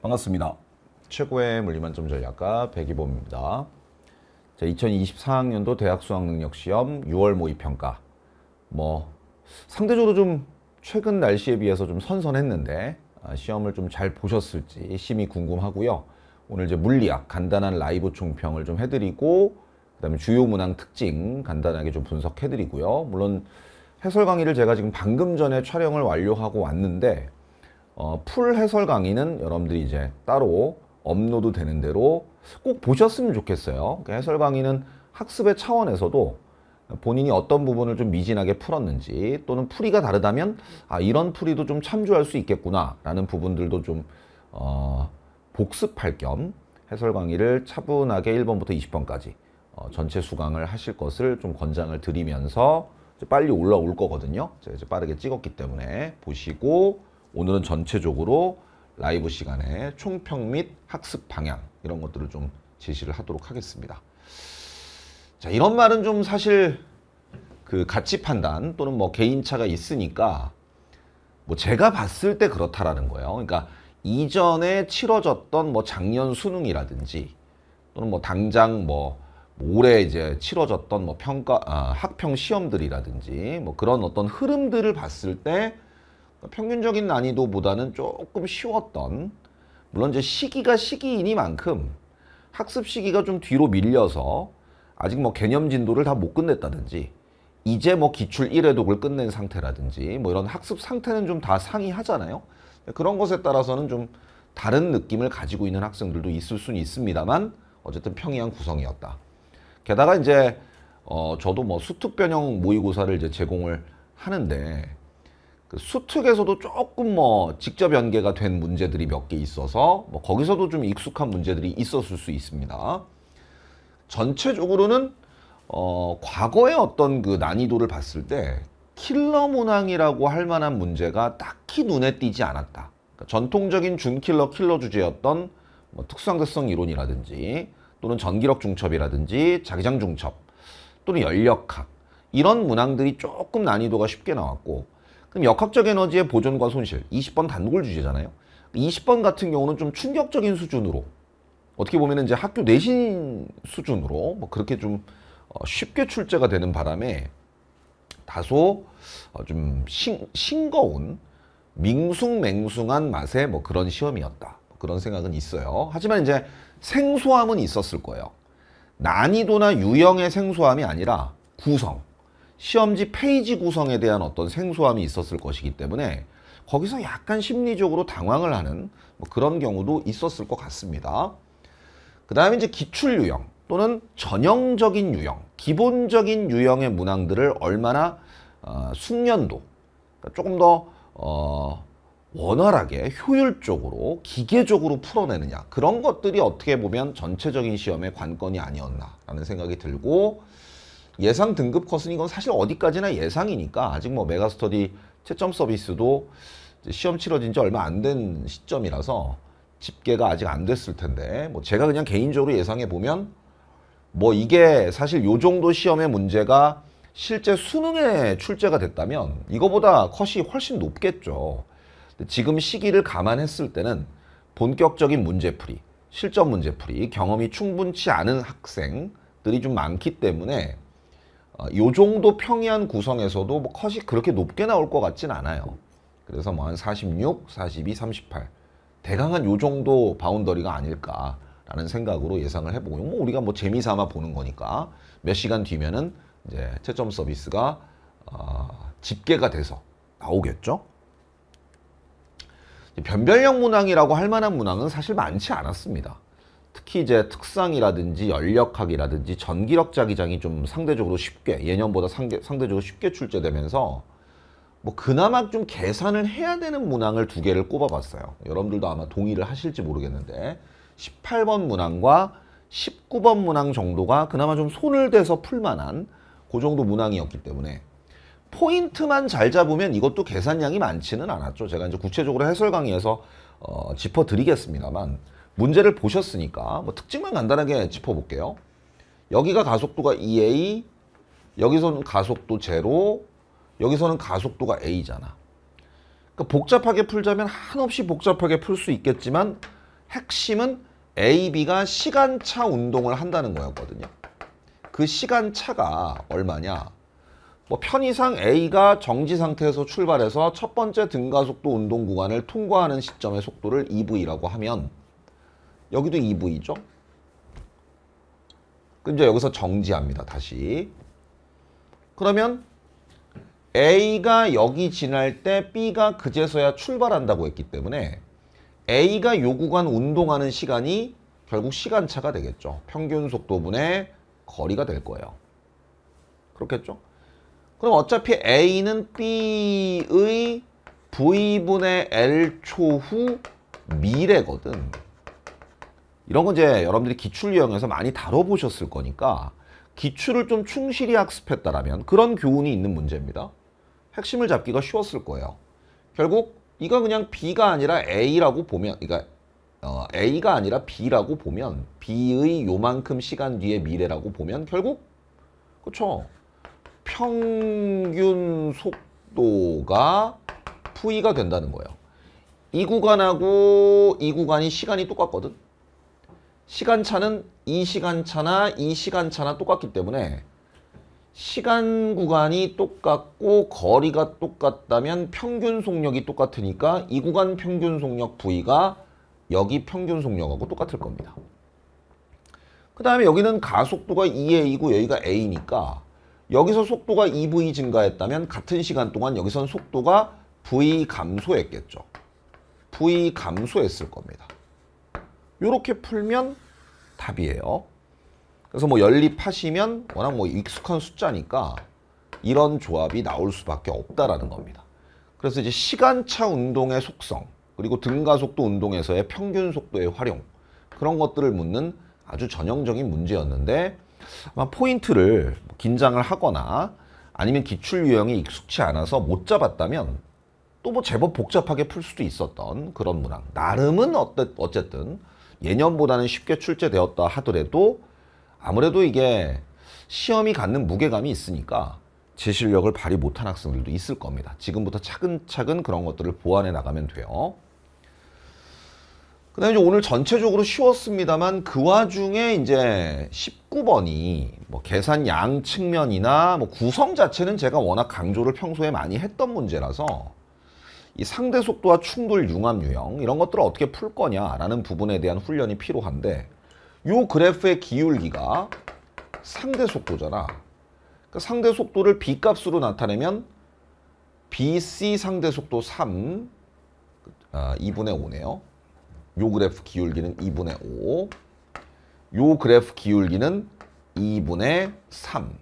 반갑습니다. 최고의 물리만점 전략가 백이범입니다. 자, 2024학년도 대학 수학능력 시험 6월 모의평가. 뭐 상대적으로 좀 최근 날씨에 비해서 좀 선선했는데 아, 시험을 좀 잘 보셨을지 심히 궁금하고요. 오늘 이제 물리학 간단한 라이브 총평을 좀 해드리고 그다음에 주요 문항 특징 간단하게 좀 분석해드리고요. 물론 해설 강의를 제가 지금 방금 전에 촬영을 완료하고 왔는데 어, 풀 해설 강의는 여러분들이 이제 따로 업로드 되는 대로 꼭 보셨으면 좋겠어요. 그러니까 해설 강의는 학습의 차원에서도 본인이 어떤 부분을 좀 미진하게 풀었는지 또는 풀이가 다르다면 아 이런 풀이도 좀 참조할 수 있겠구나라는 부분들도 좀 어, 복습할 겸 해설 강의를 차분하게 1번부터 20번까지 어, 전체 수강을 하실 것을 좀 권장을 드리면서 빨리 올라올 거거든요. 제가 이제 빠르게 찍었기 때문에 보시고 오늘은 전체적으로 라이브 시간에 총평 및 학습 방향 이런 것들을 좀 제시를 하도록 하겠습니다. 자, 이런 말은 좀 사실 그 가치 판단 또는 뭐 개인차가 있으니까 뭐 제가 봤을 때 그렇다라는 거예요. 그러니까 이전에 치러졌던 뭐 작년 수능이라든지 또는 뭐 당장 뭐 올해 이제 치러졌던 뭐 평가 아, 학평 시험들이라든지 뭐 그런 어떤 흐름들을 봤을 때 평균적인 난이도보다는 조금 쉬웠던 물론 이제 시기가 시기이니만큼 학습 시기가 좀 뒤로 밀려서 아직 뭐 개념 진도를 다 못 끝냈다든지 이제 뭐 기출 1회독을 끝낸 상태라든지 뭐 이런 학습 상태는 좀 다 상이하잖아요. 그런 것에 따라서는 좀 다른 느낌을 가지고 있는 학생들도 있을 수는 있습니다만 어쨌든 평이한 구성이었다. 게다가 이제 어 저도 뭐 수특 변형 모의고사를 이제 제공을 하는데 그 수특에서도 조금 뭐 직접 연계가 된 문제들이 몇 개 있어서 뭐 거기서도 좀 익숙한 문제들이 있었을 수 있습니다. 전체적으로는 어, 과거의 어떤 그 난이도를 봤을 때 킬러 문항이라고 할 만한 문제가 딱히 눈에 띄지 않았다. 그러니까 전통적인 준킬러 킬러 주제였던 뭐특수대성 이론이라든지 또는 전기력 중첩이라든지 자기장 중첩 또는 연력학 이런 문항들이 조금 난이도가 쉽게 나왔고 그럼 역학적 에너지의 보존과 손실 20번 단독을 주제잖아요. 20번 같은 경우는 좀 충격적인 수준으로 어떻게 보면 이제 학교 내신 수준으로 뭐 그렇게 좀 어, 쉽게 출제가 되는 바람에 다소 어, 좀 신, 싱거운 밍숭맹숭한 맛의 뭐 그런 시험이었다 그런 생각은 있어요 하지만 이제 생소함은 있었을 거예요 난이도나 유형의 생소함이 아니라 구성 시험지 페이지 구성에 대한 어떤 생소함이 있었을 것이기 때문에 거기서 약간 심리적으로 당황을 하는 뭐 그런 경우도 있었을 것 같습니다. 그 다음에 이제 기출 유형 또는 전형적인 유형, 기본적인 유형의 문항들을 얼마나 어, 숙련도, 그러니까 조금 더 어, 원활하게 효율적으로 기계적으로 풀어내느냐 그런 것들이 어떻게 보면 전체적인 시험의 관건이 아니었나라는 생각이 들고 예상 등급 컷은 이건 사실 어디까지나 예상이니까 아직 뭐 메가스터디 채점 서비스도 시험 치러진 지 얼마 안 된 시점이라서 집계가 아직 안 됐을 텐데 뭐 제가 그냥 개인적으로 예상해 보면 뭐 이게 사실 요 정도 시험의 문제가 실제 수능에 출제가 됐다면 이거보다 컷이 훨씬 높겠죠. 지금 시기를 감안했을 때는 본격적인 문제풀이, 실전 문제풀이, 경험이 충분치 않은 학생들이 좀 많기 때문에 이 아, 정도 평이한 구성에서도 뭐 컷이 그렇게 높게 나올 것 같진 않아요. 그래서 뭐 한 46, 42, 38 대강 한이 정도 바운더리가 아닐까라는 생각으로 예상을 해보고 요뭐 우리가 뭐 재미삼아 보는 거니까 몇 시간 뒤면은 이제 채점 서비스가 어, 집계가 돼서 나오겠죠. 변별형 문항이라고 할 만한 문항은 사실 많지 않았습니다. 특히 이제 특상이라든지 연력학이라든지 전기력 자기장이 좀 상대적으로 쉽게 예년보다 상대, 상대적으로 쉽게 출제되면서 뭐 그나마 좀 계산을 해야 되는 문항을 두 개를 꼽아봤어요. 여러분들도 아마 동의를 하실지 모르겠는데 18번 문항과 19번 문항 정도가 그나마 좀 손을 대서 풀만한 그 정도 문항이었기 때문에 포인트만 잘 잡으면 이것도 계산량이 많지는 않았죠. 제가 이제 구체적으로 해설 강의에서 어, 짚어드리겠습니다만 문제를 보셨으니까 뭐 특징만 간단하게 짚어볼게요. 여기가 가속도가 2A, 여기서는 가속도 제로, 여기서는 가속도가 A잖아. 그러니까 복잡하게 풀자면 한없이 복잡하게 풀 수 있겠지만 핵심은 A, B가 시간차 운동을 한다는 거였거든요. 그 시간차가 얼마냐? 뭐 편의상 A가 정지 상태에서 출발해서 첫 번째 등가속도 운동 구간을 통과하는 시점의 속도를 EV라고 하면 여기도 e v 죠 이제 여기서 정지합니다. 다시. 그러면 A가 여기 지날 때 B가 그제서야 출발한다고 했기 때문에 A가 요 구간 운동하는 시간이 결국 시간차가 되겠죠. 평균 속도분의 거리가 될 거예요. 그렇겠죠? 그럼 어차피 A는 B의 V분의 L초 후 미래거든. 이런 건 이제 여러분들이 기출 유형에서 많이 다뤄보셨을 거니까 기출을 좀 충실히 학습했다라면 그런 교훈이 있는 문제입니다. 핵심을 잡기가 쉬웠을 거예요. 결국 이거 그냥 B가 아니라 A라고 보면 그러니까 어, A가 아니라 B라고 보면 B의 요만큼 시간 뒤에 미래라고 보면 결국 그쵸 평균 속도가 V가 된다는 거예요. 이 구간하고 이 구간이 시간이 똑같거든. 시간차는 이 시간차나 이 시간차나 똑같기 때문에 시간 구간이 똑같고 거리가 똑같다면 평균 속력이 똑같으니까 이 구간 평균 속력 V가 여기 평균 속력하고 똑같을 겁니다. 그 다음에 여기는 가속도가 2A이고 여기가 A니까 여기서 속도가 2V 증가했다면 같은 시간 동안 여기선 속도가 V 감소했겠죠. V 감소했을 겁니다. 이렇게 풀면 답이에요. 그래서 뭐 연립하시면 워낙 뭐 익숙한 숫자니까 이런 조합이 나올 수밖에 없다라는 겁니다. 그래서 이제 시간차 운동의 속성 그리고 등가속도 운동에서의 평균 속도의 활용 그런 것들을 묻는 아주 전형적인 문제였는데 아마 포인트를 긴장을 하거나 아니면 기출 유형이 익숙치 않아서 못 잡았다면 또 뭐 제법 복잡하게 풀 수도 있었던 그런 문항 나름은 어 어쨌든 예년보다는 쉽게 출제되었다 하더라도 아무래도 이게 시험이 갖는 무게감이 있으니까 제 실력을 발휘 못한 학생들도 있을 겁니다. 지금부터 차근차근 그런 것들을 보완해 나가면 돼요. 그 다음에 오늘 전체적으로 쉬웠습니다만 그 와중에 이제 19번이 뭐 계산 양 측면이나 뭐 구성 자체는 제가 워낙 강조를 평소에 많이 했던 문제라서 이 상대 속도와 충돌 융합 유형 이런 것들을 어떻게 풀 거냐라는 부분에 대한 훈련이 필요한데 요 그래프의 기울기가 상대 속도잖아. 그 상대 속도를 b 값으로 나타내면 bc 상대 속도 3 아, 2분의 5네요. 요 그래프 기울기는 2분의 5. 요 그래프 기울기는 2분의 3.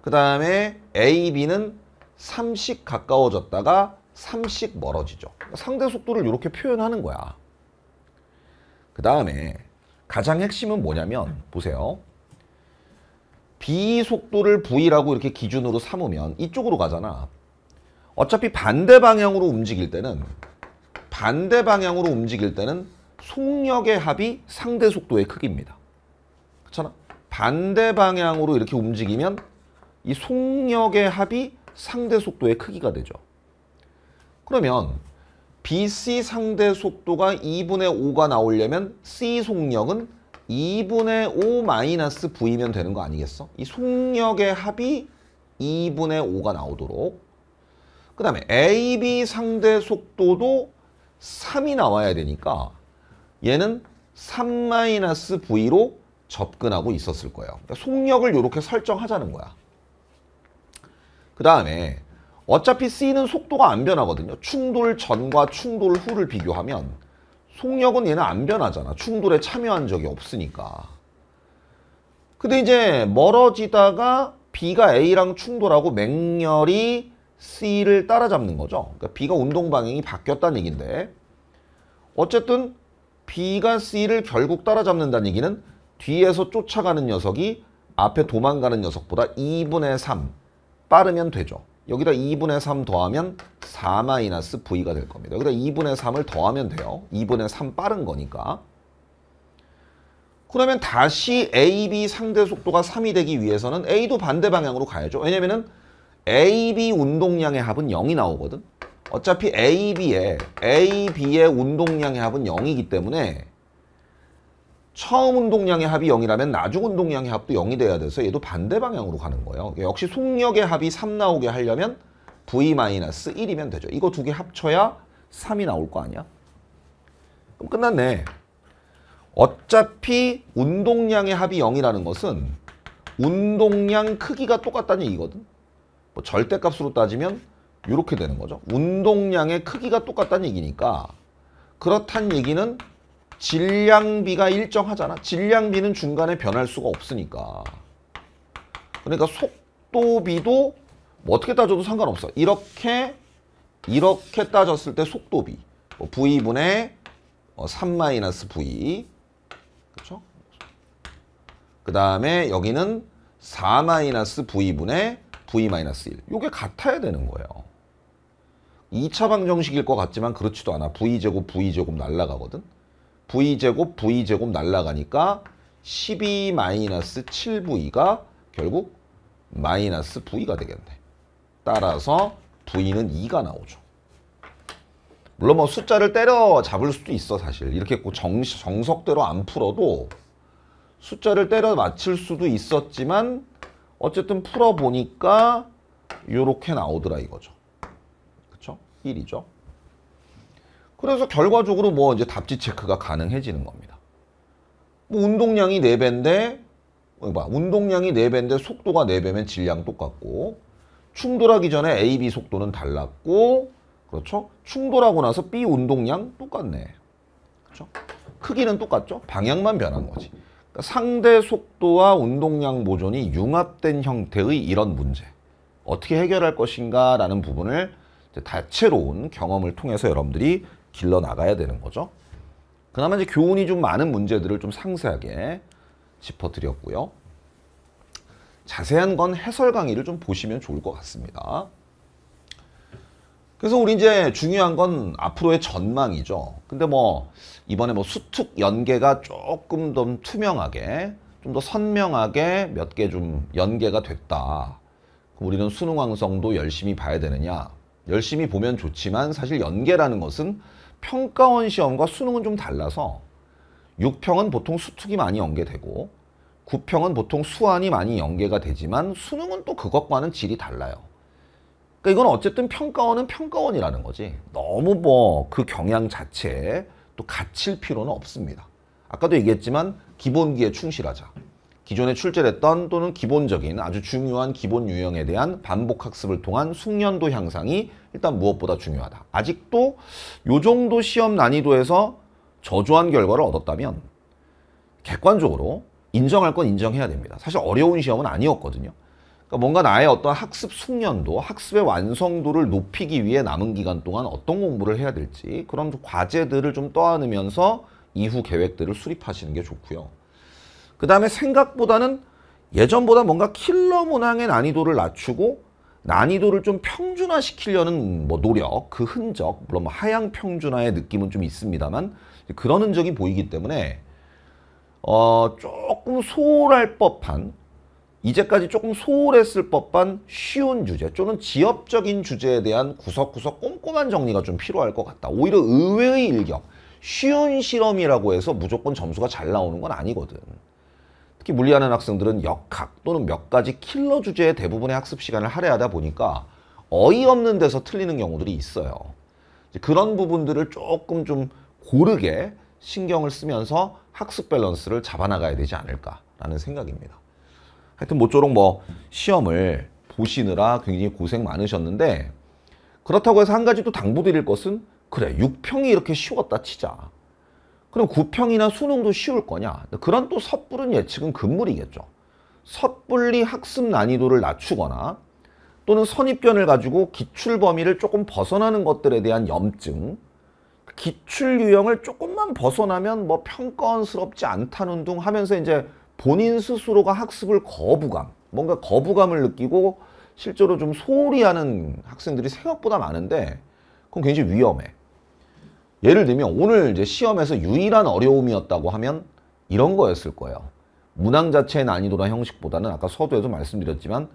그 다음에 AB는 3씩 가까워졌다가 3씩 멀어지죠. 상대 속도를 이렇게 표현하는 거야. 그 다음에 가장 핵심은 뭐냐면 보세요. b 속도를 v라고 이렇게 기준으로 삼으면 이쪽으로 가잖아. 어차피 반대 방향으로 움직일 때는 반대 방향으로 움직일 때는 속력의 합이 상대 속도의 크기입니다. 그렇잖아? 반대 방향으로 이렇게 움직이면 이 속력의 합이 상대 속도의 크기가 되죠. 그러면 BC 상대 속도가 2분의 5가 나오려면 C 속력은 2분의 5 마이너스 V면 되는 거 아니겠어? 이 속력의 합이 2분의 5가 나오도록 그 다음에 AB 상대 속도도 3이 나와야 되니까 얘는 3-V로 접근하고 있었을 거예요. 그러니까 속력을 이렇게 설정하자는 거야. 그 다음에 어차피 C는 속도가 안 변하거든요. 충돌 전과 충돌 후를 비교하면 속력은 얘는 안 변하잖아. 충돌에 참여한 적이 없으니까. 근데 이제 멀어지다가 B가 A랑 충돌하고 맹렬히 C를 따라잡는 거죠. 그러니까 B가 운동 방향이 바뀌었다는 얘기인데 어쨌든 B가 C를 결국 따라잡는다는 얘기는 뒤에서 쫓아가는 녀석이 앞에 도망가는 녀석보다 2분의 3 빠르면 되죠. 여기다 2분의 3 더하면 4 마이너스 V가 될 겁니다. 여기다 2분의 3을 더하면 돼요. 2분의 3 빠른 거니까. 그러면 다시 AB 상대 속도가 3이 되기 위해서는 A도 반대 방향으로 가야죠. 왜냐면 AB 운동량의 합은 0이 나오거든. 어차피 AB의 AB의 운동량의 합은 0이기 때문에 처음 운동량의 합이 0이라면 나중 운동량의 합도 0이 돼야 돼서 얘도 반대 방향으로 가는 거예요. 그러니까 역시 속력의 합이 3 나오게 하려면 V-1이면 되죠. 이거 두 개 합쳐야 3이 나올 거 아니야? 그럼 끝났네. 어차피 운동량의 합이 0이라는 것은 운동량 크기가 똑같다는 얘기거든. 뭐 절대값으로 따지면 이렇게 되는 거죠. 운동량의 크기가 똑같다는 얘기니까 그렇다는 얘기는 질량비가 일정하잖아. 질량비는 중간에 변할 수가 없으니까. 그러니까 속도비도 뭐 어떻게 따져도 상관없어. 이렇게 이렇게 따졌을 때 속도비 뭐 V분의 3-V 그렇죠? 그 다음에 여기는 4-V분의 V-1 이게 같아야 되는 거예요. 2차 방정식일 것 같지만 그렇지도 않아. V제곱 V제곱 날라가거든. V제곱, V제곱 날라가니까 12 7V가 결국 마이너스 V가 되겠네. 따라서 V는 2가 나오죠. 물론 뭐 숫자를 때려 잡을 수도 있어 사실. 이렇게 정, 정석대로 안 풀어도 숫자를 때려 맞출 수도 있었지만 어쨌든 풀어보니까 이렇게 나오더라 이거죠. 그쵸? 1이죠. 그래서 결과적으로 뭐 이제 답지 체크가 가능해지는 겁니다. 뭐 운동량이 4배인데 봐. 운동량이 4배인데 속도가 4배면 질량 똑같고 충돌하기 전에 A, B 속도는 달랐고 그렇죠? 충돌하고 나서 B 운동량 똑같네. 그렇죠? 크기는 똑같죠? 방향만 변한 거지. 그러니까 상대 속도와 운동량 보존이 융합된 형태의 이런 문제. 어떻게 해결할 것인가 라는 부분을 다채로운 경험을 통해서 여러분들이 길러 나가야 되는 거죠. 그나마 이제 교훈이 좀 많은 문제들을 좀 상세하게 짚어드렸고요. 자세한 건 해설 강의를 좀 보시면 좋을 것 같습니다. 그래서 우리 이제 중요한 건 앞으로의 전망이죠. 근데 뭐 이번에 뭐 수특 연계가 조금 더 투명하게 좀 더 선명하게 몇 개 좀 연계가 됐다. 우리는 수능 왕성도 열심히 봐야 되느냐? 열심히 보면 좋지만 사실 연계라는 것은 평가원 시험과 수능은 좀 달라서 6평은 보통 수특이 많이 연계되고 9평은 보통 수안이 많이 연계가 되지만 수능은 또 그것과는 질이 달라요. 그러니까 이건 어쨌든 평가원은 평가원이라는 거지. 너무 뭐 그 경향 자체에 또 갇힐 필요는 없습니다. 아까도 얘기했지만 기본기에 충실하자. 기존에 출제됐던 또는 기본적인 아주 중요한 기본 유형에 대한 반복 학습을 통한 숙련도 향상이 일단 무엇보다 중요하다. 아직도 요 정도 시험 난이도에서 저조한 결과를 얻었다면 객관적으로 인정할 건 인정해야 됩니다. 사실 어려운 시험은 아니었거든요. 그러니까 뭔가 나의 어떤 학습 숙련도, 학습의 완성도를 높이기 위해 남은 기간 동안 어떤 공부를 해야 될지 그런 과제들을 좀 떠안으면서 이후 계획들을 수립하시는 게 좋고요. 그 다음에 생각보다는 예전보다 뭔가 킬러 문항의 난이도를 낮추고 난이도를 좀 평준화 시키려는 뭐 노력, 그 흔적, 물론 뭐 하향 평준화의 느낌은 좀 있습니다만 그런 흔적이 보이기 때문에 어, 조금 소홀할 법한 이제까지 조금 소홀했을 법한 쉬운 주제 또는 지엽적인 주제에 대한 구석구석 꼼꼼한 정리가 좀 필요할 것 같다. 오히려 의외의 일격, 쉬운 실험이라고 해서 무조건 점수가 잘 나오는 건 아니거든. 특히 물리하는 학생들은 역학 또는 몇 가지 킬러 주제의 대부분의 학습 시간을 할애하다 보니까 어이없는 데서 틀리는 경우들이 있어요. 그런 부분들을 조금 좀 고르게 신경을 쓰면서 학습 밸런스를 잡아나가야 되지 않을까라는 생각입니다. 하여튼 모쪼록 뭐 시험을 보시느라 굉장히 고생 많으셨는데 그렇다고 해서 한 가지 또 당부드릴 것은 그래 6평이 이렇게 쉬웠다 치자. 그럼 구평이나 수능도 쉬울 거냐? 그런 또 섣부른 예측은 금물이겠죠. 섣불리 학습 난이도를 낮추거나 또는 선입견을 가지고 기출 범위를 조금 벗어나는 것들에 대한 염증 기출 유형을 조금만 벗어나면 뭐 평가원스럽지 않다는 둥 하면서 이제 본인 스스로가 학습을 거부감 뭔가 거부감을 느끼고 실제로 좀 소홀히 하는 학생들이 생각보다 많은데 그건 굉장히 위험해 예를 들면 오늘 이제 시험에서 유일한 어려움이었다고 하면 이런 거였을 거예요. 문항 자체의 난이도나 형식보다는 아까 서두에도 말씀드렸지만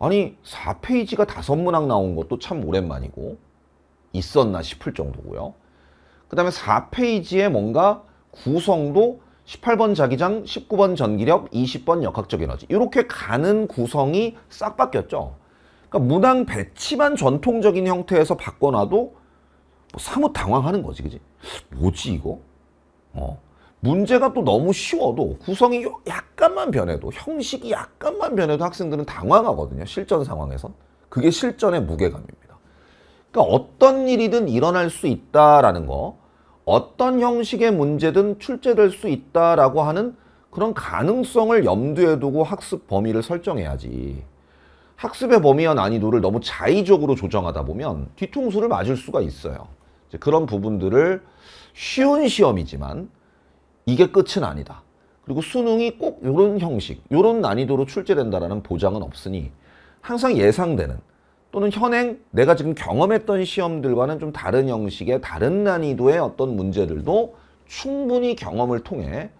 아니 4페이지가 다섯 문항 나온 것도 참 오랜만이고 있었나 싶을 정도고요. 그 다음에 4페이지에 뭔가 구성도 18번 자기장, 19번 전기력, 20번 역학적 에너지 이렇게 가는 구성이 싹 바뀌었죠. 그러니까 문항 배치만 전통적인 형태에서 바꿔놔도 뭐 사뭇 당황하는 거지 그지 뭐지 이거 어 문제가 또 너무 쉬워도 구성이 약간만 변해도 형식이 약간만 변해도 학생들은 당황하거든요 실전 상황에선 그게 실전의 무게감입니다 그러니까 어떤 일이든 일어날 수 있다라는 거 어떤 형식의 문제든 출제될 수 있다라고 하는 그런 가능성을 염두에 두고 학습 범위를 설정해야지 학습의 범위와 난이도를 너무 자의적으로 조정하다 보면 뒤통수를 맞을 수가 있어요 그런 부분들을 쉬운 시험이지만 이게 끝은 아니다. 그리고 수능이 꼭 이런 형식, 이런 난이도로 출제된다라는 보장은 없으니 항상 예상되는 또는 현행 내가 지금 경험했던 시험들과는 좀 다른 형식의 다른 난이도의 어떤 문제들도 충분히 경험을 통해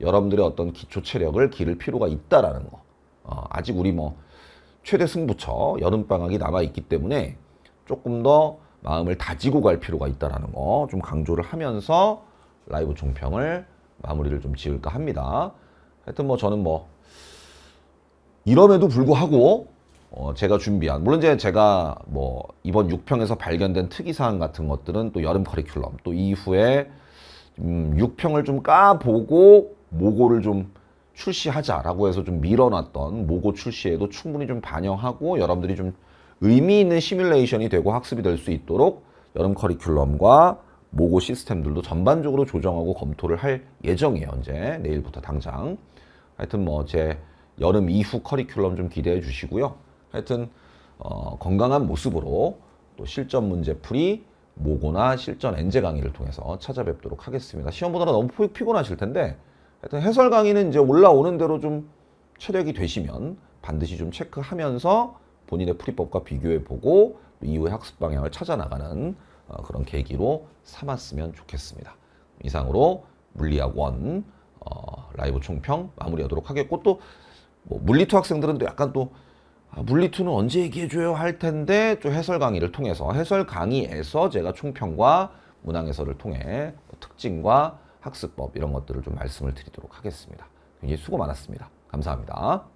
여러분들의 어떤 기초 체력을 기를 필요가 있다라는 거. 어, 아직 우리 뭐 최대 승부처 여름방학이 남아있기 때문에 조금 더 마음을 다지고 갈 필요가 있다라는 거 좀 강조를 하면서 라이브 종평을 마무리를 좀 지을까 합니다. 하여튼 뭐 저는 뭐 이럼에도 불구하고 어 제가 준비한 물론 이제 제가 뭐 이번 6평에서 발견된 특이사항 같은 것들은 또 여름 커리큘럼 또 이후에 음 6평을 좀 까보고 모고를 좀 출시하자라고 해서 좀 밀어놨던 모고 출시에도 충분히 좀 반영하고 여러분들이 좀 의미 있는 시뮬레이션이 되고 학습이 될 수 있도록 여름 커리큘럼과 모고 시스템들도 전반적으로 조정하고 검토를 할 예정이에요. 이제 내일부터 당장. 하여튼 뭐 제 여름 이후 커리큘럼 좀 기대해 주시고요. 하여튼 어, 건강한 모습으로 또 실전 문제 풀이 모고나 실전 엔제 강의를 통해서 찾아뵙도록 하겠습니다. 시험 보다라 너무 피곤하실 텐데 하여튼 해설 강의는 이제 올라오는 대로 좀 체력이 되시면 반드시 좀 체크하면서 본인의 풀이법과 비교해보고 이후의 학습 방향을 찾아 나가는 어, 그런 계기로 삼았으면 좋겠습니다. 이상으로 물리학 1 어, 라이브 총평 마무리하도록 하겠고 또뭐 물리투 학생들은 또 약간 또 아, 물리투는 언제 얘기해줘요 할 텐데 또 해설 강의를 통해서 해설 강의에서 제가 총평과 문항 해설을 통해 뭐 특징과 학습법 이런 것들을 좀 말씀을 드리도록 하겠습니다. 굉장히 수고 많았습니다. 감사합니다.